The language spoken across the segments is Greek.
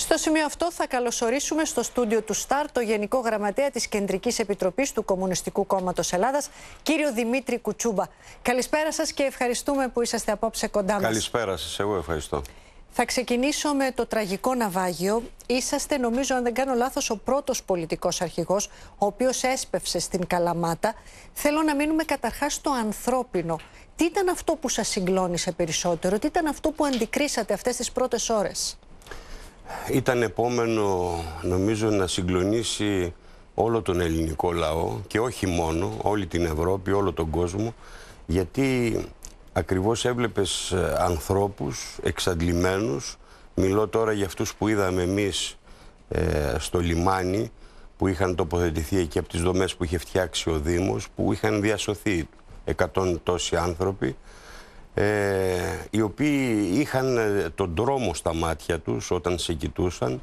Στο σημείο αυτό θα καλωσορίσουμε στο στούντιο του ΣΤΑΡ το Γενικό Γραμματέα της Κεντρικής Επιτροπής του Κομμουνιστικού Κόμματος Ελλάδας, κύριο Δημήτρη Κουτσούμπα. Καλησπέρα σας και ευχαριστούμε που είσαστε απόψε κοντά μας. Καλησπέρα σας, εγώ ευχαριστώ. Θα ξεκινήσω με το τραγικό ναυάγιο. Είσαστε, νομίζω, αν δεν κάνω λάθος, ο πρώτος πολιτικός αρχηγός, ο οποίος έσπευσε στην Καλαμάτα. Θέλω να μείνουμε καταρχάς στο ανθρώπινο. Τι ήταν αυτό που σας συγκλώνησε περισσότερο, τι ήταν αυτό που αντικρίσατε αυτές τις πρώτες ώρες. Ήταν επόμενο νομίζω να συγκλονίσει όλο τον ελληνικό λαό και όχι μόνο, όλη την Ευρώπη, όλο τον κόσμο γιατί ακριβώς έβλεπες ε, ανθρώπους εξαντλημένους μιλώ τώρα για αυτούς που είδαμε εμείς ε, στο λιμάνι που είχαν τοποθετηθεί εκεί από τις δομές που είχε φτιάξει ο Δήμος που είχαν διασωθεί εκατόν τόσοι άνθρωποι ε, οι οποίοι είχαν ε, τον τρόμο στα μάτια τους όταν σε κοιτούσαν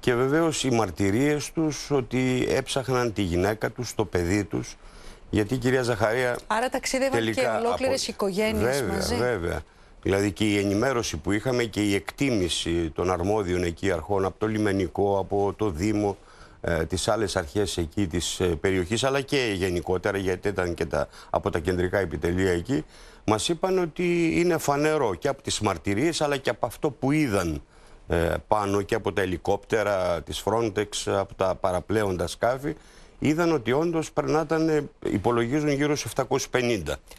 και βεβαίως οι μαρτυρίες τους ότι έψαχναν τη γυναίκα τους, το παιδί τους, γιατί η κυρία Ζαχαρία... Άρα ταξίδευαν και ολόκληρε από... οικογένειες βέβαια, μαζί. Βέβαια, Δηλαδή και η ενημέρωση που είχαμε και η εκτίμηση των αρμόδιων εκεί αρχών από το λιμενικό, από το Δήμο, ε, τις άλλες αρχές εκεί της ε, περιοχής, αλλά και γενικότερα γιατί ήταν και από τα κεντρικά επιτελεία εκεί, μας είπαν ότι είναι φανερό και από τις μαρτυρίες αλλά και από αυτό που είδαν ε, πάνω και από τα ελικόπτερα της Frontex, από τα παραπλέοντα σκάφη, είδαν ότι όντως περνάταν, ε, υπολογίζουν γύρω στους 750.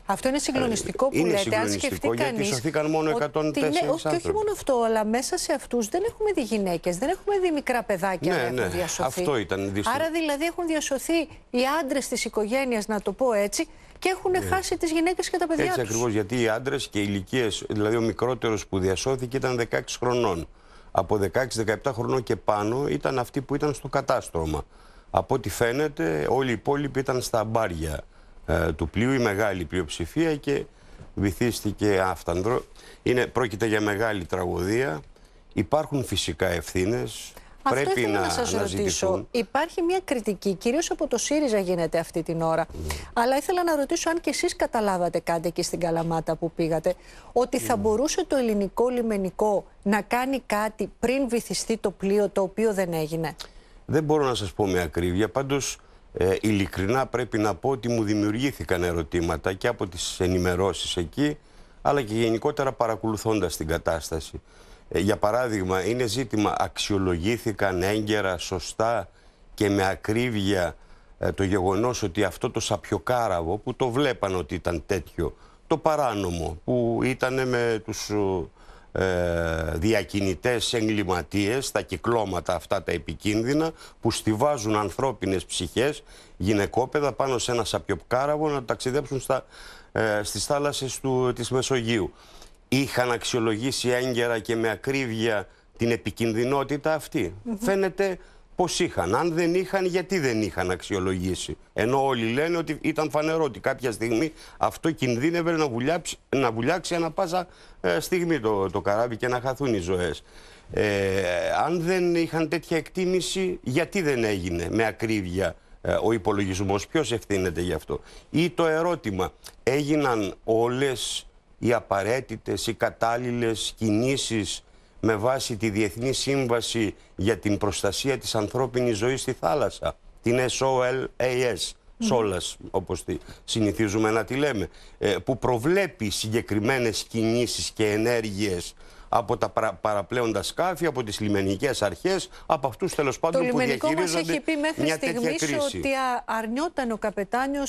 Αυτό είναι ε, συγκλονιστικό που είναι λέτε. Συγκλονιστικό, αν σκεφτεί Γιατί σωθήκαν μόνο 104 ναι, όχι μόνο αυτό, αλλά μέσα σε αυτούς δεν έχουμε δει γυναίκες, δεν έχουμε δει μικρά παιδάκια ναι, να ναι, έχουν διασωθεί. Αυτό ήταν δύσκολο. Άρα δηλαδή έχουν διασωθεί οι άντρες της οικογένειας, να το πω έτσι, και έχουν ναι. χάσει τις γυναίκες και τα παιδιά του. Έτσι ακριβώς, γιατί οι άντρες και οι ηλικίες, δηλαδή ο μικρότερος που διασώθηκε ήταν 16 χρονών. Από 16-17 χρονών και πάνω ήταν αυτοί που ήταν στο κατάστρωμα. Από ό,τι φαίνεται, όλοι οι υπόλοιποι ήταν στα μπάρια ε, του πλοίου, η μεγάλη πλειοψηφία και βυθίστηκε άφτανδρο. Είναι, πρόκειται για μεγάλη τραγωδία. Υπάρχουν φυσικά ευθύνες. Αυτό ήθελα να, να σας ρωτήσω. Υπάρχει μια κριτική, κυρίως από το ΣΥΡΙΖΑ γίνεται αυτή την ώρα. Ναι. Αλλά ήθελα να ρωτήσω αν και εσείς καταλάβατε κάτι εκεί στην Καλαμάτα που πήγατε, ότι θα ναι. μπορούσε το ελληνικό λιμενικό να κάνει κάτι πριν βυθιστεί το πλοίο, το οποίο δεν έγινε. Δεν μπορώ να σας πω με ακρίβεια, πάντως ε, ειλικρινά πρέπει να πω ότι μου δημιουργήθηκαν ερωτήματα και από τις ενημερώσεις εκεί, αλλά και γενικότερα παρακολουθώντας την κατάσταση. Ε, για παράδειγμα, είναι ζήτημα αξιολογήθηκαν έγκαιρα, σωστά και με ακρίβεια ε, το γεγονός ότι αυτό το σαπιοκάραβο που το βλέπαν ότι ήταν τέτοιο, το παράνομο που ήταν με τους ε, διακινητές εγκληματίες, τα κυκλώματα αυτά τα επικίνδυνα που στηβάζουν ανθρώπινες ψυχές, γυναικόπαιδα πάνω σε ένα σαπιοκάραβο να ταξιδέψουν στα, ε, στις θάλασσες του, της Μεσογείου είχαν αξιολογήσει έγκαιρα και με ακρίβεια την επικινδυνότητα αυτή. Φαίνεται πως είχαν. Αν δεν είχαν, γιατί δεν είχαν αξιολογήσει. Ενώ όλοι λένε ότι ήταν φανερό ότι κάποια στιγμή αυτό κινδύνευε να βουλιάξει, να βουλιάξει πάσα ε, στιγμή το, το καράβι και να χαθούν οι ζωές. Ε, αν δεν είχαν τέτοια εκτίμηση, γιατί δεν έγινε με ακρίβεια ε, ο υπολογισμός. Ποιος ευθύνεται γι' αυτό. Ή το ερώτημα, έγιναν όλες οι απαραίτητες, οι κατάλληλες κινήσεις με βάση τη Διεθνή Σύμβαση για την Προστασία της Ανθρώπινης Ζωής στη Θάλασσα, την SOLAS. Σόλα, όπω συνηθίζουμε να τη λέμε, ε, που προβλέπει συγκεκριμένες κινήσεις και ενέργειες από τα παραπλέοντα σκάφη, από τις λιμενικές αρχές, από αυτούς τέλος πάντων που διαχειρίζονται. Το μας έχει πει μέχρι στιγμή ότι αρνιόταν ο καπετάνιος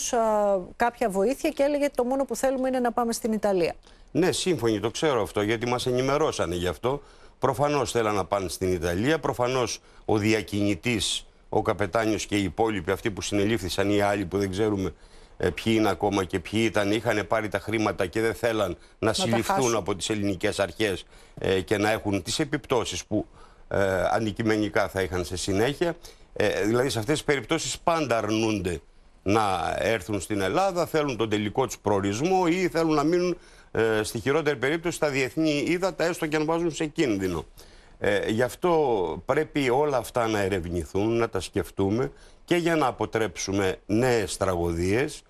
κάποια βοήθεια και έλεγε το μόνο που θέλουμε είναι να πάμε στην Ιταλία. Ναι, σύμφωνοι, το ξέρω αυτό, γιατί μας ενημερώσανε γι' αυτό. Προφανώς θέλανε να πάνε στην Ιταλία, προφανώς ο διακινητής ο Καπετάνιος και οι υπόλοιποι, αυτοί που συνελήφθησαν, ή άλλοι που δεν ξέρουμε ε, ποιοι είναι ακόμα και ποιοι ήταν, είχαν πάρει τα χρήματα και δεν θέλαν να, συλληφθούν από τις ελληνικές αρχές ε, και να έχουν τις επιπτώσεις που ε, αντικειμενικά θα είχαν σε συνέχεια. δηλαδή σε αυτές τις περιπτώσεις πάντα αρνούνται να έρθουν στην Ελλάδα, θέλουν τον τελικό τους προορισμό ή θέλουν να μείνουν στη χειρότερη περίπτωση στα διεθνή ύδατα, έστω και να βάζουν σε κίνδυνο. Ε, γι' αυτό πρέπει όλα αυτά να ερευνηθούν, να τα σκεφτούμε και για να αποτρέψουμε νέες τραγωδίες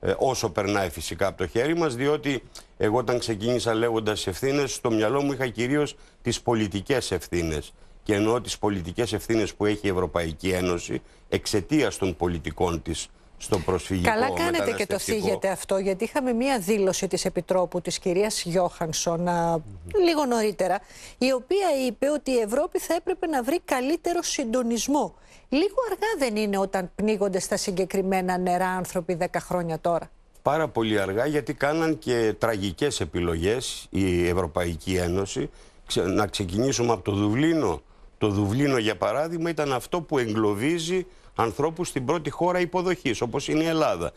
ε, όσο περνάει φυσικά από το χέρι μας διότι εγώ όταν ξεκίνησα λέγοντας ευθύνες, στο μυαλό μου είχα κυρίως τις πολιτικές ευθύνες. και εννοώ τις πολιτικές ευθύνες που έχει η Ευρωπαϊκή Ένωση εξαιτίας των πολιτικών της στο προσφυγικό. Καλά κάνετε και το θίγετε αυτό, γιατί είχαμε μία δήλωση της Επιτρόπου της κυρίας Γιώχανσον mm λίγο νωρίτερα, η οποία είπε ότι η Ευρώπη θα έπρεπε να βρει καλύτερο συντονισμό. Λίγο αργά δεν είναι όταν πνίγονται στα συγκεκριμένα νερά άνθρωποι 10 χρόνια τώρα. Πάρα πολύ αργά γιατί κάναν και τραγικές επιλογές η Ευρωπαϊκή Ένωση. Να ξεκινήσουμε από το Δουβλίνο. Το Δουβλίνο για παράδειγμα ήταν αυτό που εγκλωβίζει ανθρώπους στην πρώτη χώρα υποδοχής, όπως είναι η Ελλάδα.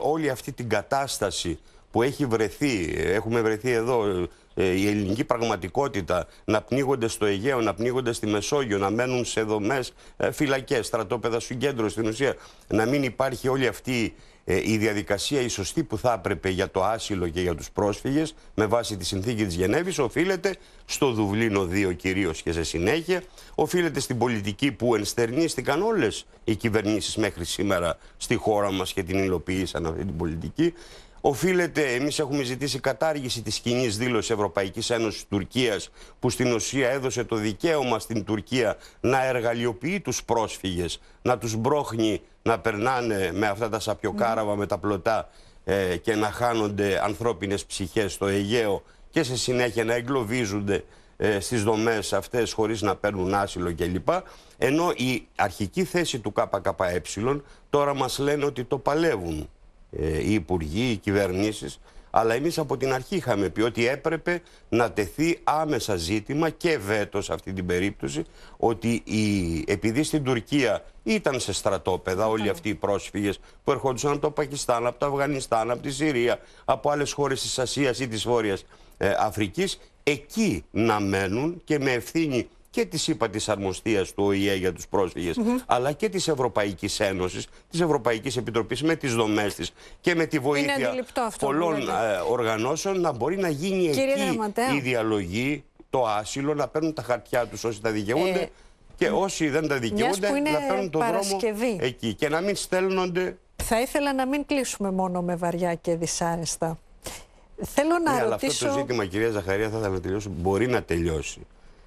όλη αυτή την κατάσταση που έχει βρεθεί, έχουμε βρεθεί εδώ, ε, η ελληνική πραγματικότητα να πνίγονται στο Αιγαίο, να πνίγονται στη Μεσόγειο, να μένουν σε δομές ε, φυλακές, στρατόπεδα κέντρο, στην ουσία, να μην υπάρχει όλη αυτή ε, η διαδικασία η σωστή που θα έπρεπε για το άσυλο και για τους πρόσφυγες με βάση τη συνθήκη της Γενέβης οφείλεται στο Δουβλίνο 2 κυρίως και σε συνέχεια οφείλεται στην πολιτική που ενστερνίστηκαν όλες οι κυβερνήσεις μέχρι σήμερα στη χώρα μας και την υλοποίησαν αυτή την πολιτική Οφείλεται, εμείς έχουμε ζητήσει κατάργηση της κοινή δήλωσης Ευρωπαϊκής Ένωσης Τουρκίας, που στην ουσία έδωσε το δικαίωμα στην Τουρκία να εργαλειοποιεί τους πρόσφυγες, να τους μπρόχνει να περνάνε με αυτά τα σαπιοκάραβα, με τα πλωτά ε, και να χάνονται ανθρώπινες ψυχές στο Αιγαίο και σε συνέχεια να εγκλωβίζονται ε, στις δομές αυτές χωρίς να παίρνουν άσυλο κλπ. Ενώ η αρχική θέση του ΚΚΕ τώρα μας λένε ότι το παλεύουν ε, οι υπουργοί, οι κυβερνήσεις αλλά εμείς από την αρχή είχαμε πει ότι έπρεπε να τεθεί άμεσα ζήτημα και βέτος σε αυτή την περίπτωση ότι η, επειδή στην Τουρκία ήταν σε στρατόπεδα όλοι ναι. αυτοί οι πρόσφυγες που ερχόντουσαν από το Πακιστάν, από το Αφγανιστάν, από τη Συρία, από άλλες χώρες της Ασίας ή της Βόρειας ε, Αφρικής, εκεί να μένουν και με ευθύνη και της ΥΠΑ της Αρμοστίας του ΟΗΕ για τους πρόσφυγες, αλλά και της Ευρωπαϊκής Ένωσης, της Ευρωπαϊκής Επιτροπής με τις δομές της και με τη βοήθεια πολλών ε, οργανώσεων να μπορεί να γίνει Κύριε εκεί η διαλογή, το άσυλο, να παίρνουν τα χαρτιά τους όσοι τα δικαιούνται. Ε, και όσοι δεν τα δικαιούνται να παίρνουν τον Παρασκευή. δρόμο εκεί και να μην στέλνονται. Θα ήθελα να μην κλείσουμε μόνο με βαριά και δυσάρεστα. Θέλω να ναι, ρωτήσω... αλλά αυτό το ζήτημα κυρία Ζαχαρία θα ήθελα να τελειώσει. Μπορεί να τελειώσει.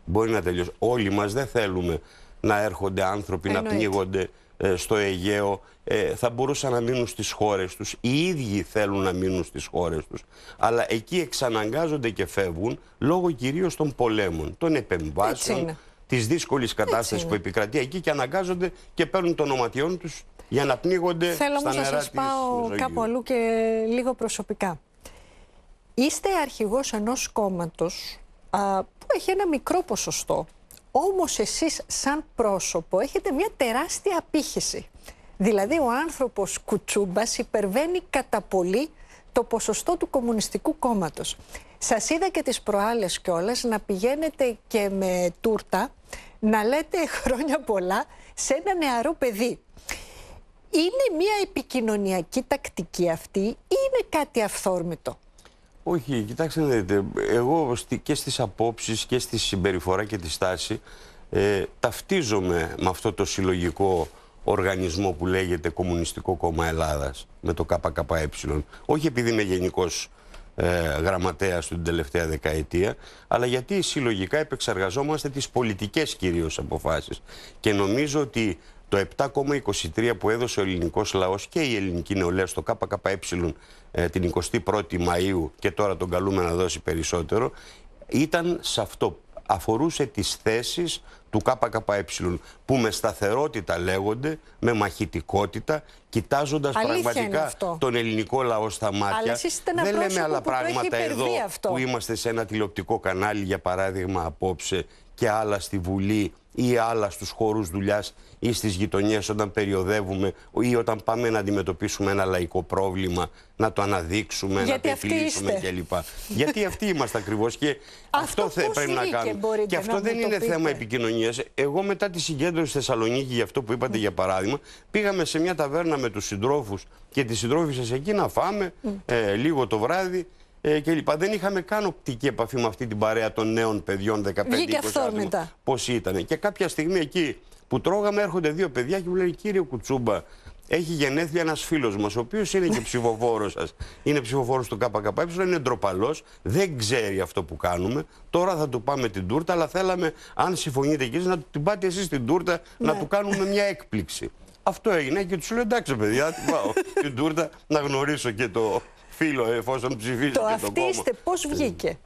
Μπορεί να τελειώσει. Όλοι μας δεν θέλουμε να έρχονται άνθρωποι να πνίγονται ε, στο Αιγαίο. Ε, θα μπορούσαν να μείνουν στις χώρες τους. Οι ίδιοι θέλουν να μείνουν στις χώρες τους. Αλλά εκεί εξαναγκάζονται και φεύγουν λόγω κυρίως των πολέμων, των επεμβάσεων, της δύσκολης κατάστασης που επικρατεί εκεί και αναγκάζονται και παίρνουν το οματιών τους για να πνίγονται Θέλω στα νερά Θέλω να σας πάω κάπου αλλού και λίγο προσωπικά. Είστε αρχηγός ενός κόμματος α, έχει ένα μικρό ποσοστό. Όμως εσείς σαν πρόσωπο έχετε μια τεράστια απήχηση. Δηλαδή ο άνθρωπος κουτσούμπας υπερβαίνει κατά πολύ το ποσοστό του Κομμουνιστικού Κόμματος. Σας είδα και τις προάλλες κιόλας να πηγαίνετε και με τούρτα να λέτε χρόνια πολλά σε ένα νεαρό παιδί. Είναι μια επικοινωνιακή τακτική αυτή ή είναι κάτι αυθόρμητο. Όχι, κοιτάξτε να δείτε, εγώ και στις απόψεις και στη συμπεριφορά και τη στάση ε, ταυτίζομαι με αυτό το συλλογικό οργανισμό που λέγεται Κομμουνιστικό Κόμμα Ελλάδας με το ΚΚΕ. Όχι επειδή είμαι γενικός ε, γραμματέας του την τελευταία δεκαετία, αλλά γιατί συλλογικά επεξεργαζόμαστε τις πολιτικές κυρίως αποφάσεις. Και νομίζω ότι το 7,23 που έδωσε ο ελληνικός λαός και η ελληνική νεολαία στο ΚΚΕ ε, την 21η Μαΐου και τώρα τον καλούμε να δώσει περισσότερο, ήταν σε αυτό. Αφορούσε τις θέσεις του ΚΚΕ που με σταθερότητα λέγονται, με μαχητικότητα, κοιτάζοντας πραγματικά τον ελληνικό λαό στα μάτια. Δεν λέμε άλλα πράγματα εδώ που είμαστε σε ένα τηλεοπτικό κανάλι για παράδειγμα απόψε και άλλα στη Βουλή ή άλλα στους χώρους δουλειάς ή στις γειτονιές όταν περιοδεύουμε ή όταν πάμε να αντιμετωπίσουμε ένα λαϊκό πρόβλημα, να το αναδείξουμε, Γιατί να το επιλύσουμε κλπ. Γιατί αυτοί είμαστε ακριβώς και αυτό, αυτό πρέπει να κάνουμε. Και αυτό δεν είναι θέμα επικοινωνίας. Εγώ μετά τη συγκέντρωση στη Θεσσαλονίκη, για αυτό που είπατε για παράδειγμα, πήγαμε σε μια ταβέρνα με τους συντρόφους και τις συντρόφισες εκεί να φάμε ε, λίγο το βράδυ ε, Δεν είχαμε καν οπτική επαφή με αυτή την παρέα των νέων παιδιών 15-20 άτομα. Πώ ήταν. Και κάποια στιγμή εκεί που τρώγαμε έρχονται δύο παιδιά και μου λένε κύριε Κουτσούμπα, έχει γενέθλια ένας φίλος μας, ο οποίος είναι και ψηφοφόρος σας. Είναι ψηφοφόρος του ΚΚΕ, είναι ντροπαλός, δεν ξέρει αυτό που κάνουμε. Τώρα θα του πάμε την τούρτα, αλλά θέλαμε, αν συμφωνείτε κι να την πάτε εσείς την τούρτα, να ναι. του κάνουμε μια έκπληξη. Αυτό έγινε και τους λέω εντάξει, παιδιά, πάω την τούρτα να γνωρίσω και το, φίλο, ε, εφόσον το τον κόμμα. Το πώς ε. βγήκε.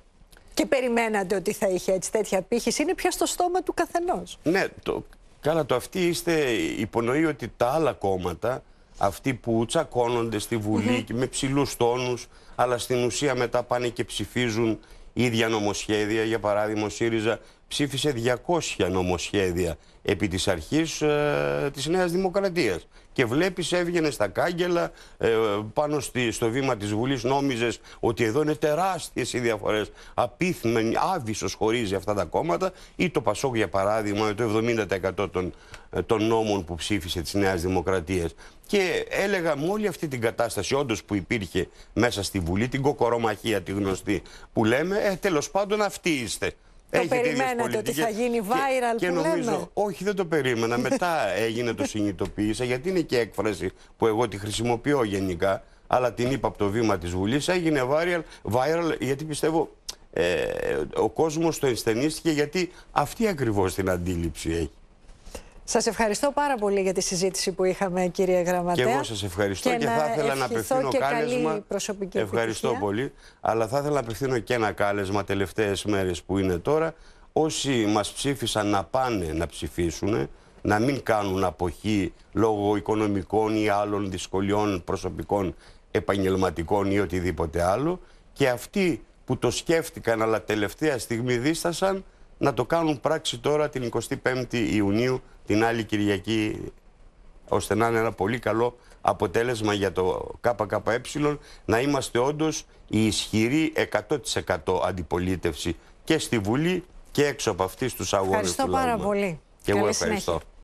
Και περιμένατε ότι θα είχε έτσι τέτοια πύχηση. Είναι πια στο στόμα του καθενός. Ναι, το, καλά το αυτή είστε υπονοεί ότι τα άλλα κόμματα, αυτοί που τσακώνονται στη Βουλή με ψηλούς τόνους, αλλά στην ουσία μετά πάνε και ψηφίζουν ίδια νομοσχέδια, για παράδειγμα ΣΥΡΙΖΑ ψήφισε 200 νομοσχέδια επί της αρχής ε, της Νέας Δημοκρατίας. Και βλέπεις έβγαινε στα κάγκελα, ε, πάνω στη, στο βήμα της Βουλής νόμιζες ότι εδώ είναι τεράστιες οι διαφορές. απίθμενοι, άβυσος χωρίζει αυτά τα κόμματα ή το Πασόκ για παράδειγμα, το 70% ε, των, νόμων που ψήφισε της Νέας Δημοκρατίας. Και έλεγα με όλη αυτή την κατάσταση όντως που υπήρχε μέσα στη Βουλή, την κοκορομαχία τη γνωστή που λέμε, ε, τέλος πάντων αυτοί είστε. Το ότι θα γίνει viral και, και νομίζω, Όχι δεν το περίμενα, μετά έγινε το συνειδητοποίησα γιατί είναι και έκφραση που εγώ τη χρησιμοποιώ γενικά αλλά την είπα από το βήμα της Βουλής, έγινε viral, viral γιατί πιστεύω ε, ο κόσμος το ενστενίστηκε γιατί αυτή ακριβώς την αντίληψη έχει. Σας ευχαριστώ πάρα πολύ για τη συζήτηση που είχαμε κύριε Γραμματέα. Και εγώ σας ευχαριστώ και, θα ήθελα να απευθύνω κάλεσμα. προσωπική ευχαριστώ πολύ. Αλλά θα ήθελα να απευθύνω και ένα κάλεσμα τελευταίες μέρες που είναι τώρα. Όσοι μας ψήφισαν να πάνε να ψηφίσουν, να μην κάνουν αποχή λόγω οικονομικών ή άλλων δυσκολιών προσωπικών επαγγελματικών ή οτιδήποτε άλλο. Και αυτοί που το σκέφτηκαν αλλά τελευταία στιγμή δίστασαν να το κάνουν πράξη τώρα την 25η Ιουνίου την άλλη Κυριακή ώστε να είναι ένα πολύ καλό αποτέλεσμα για το ΚΚΕ να είμαστε όντως η ισχυρή 100% αντιπολίτευση και στη Βουλή και έξω από αυτής στους αγώνες Ευχαριστώ του πάρα πολύ. Και Καλή εγώ ευχαριστώ. Συνέχεια.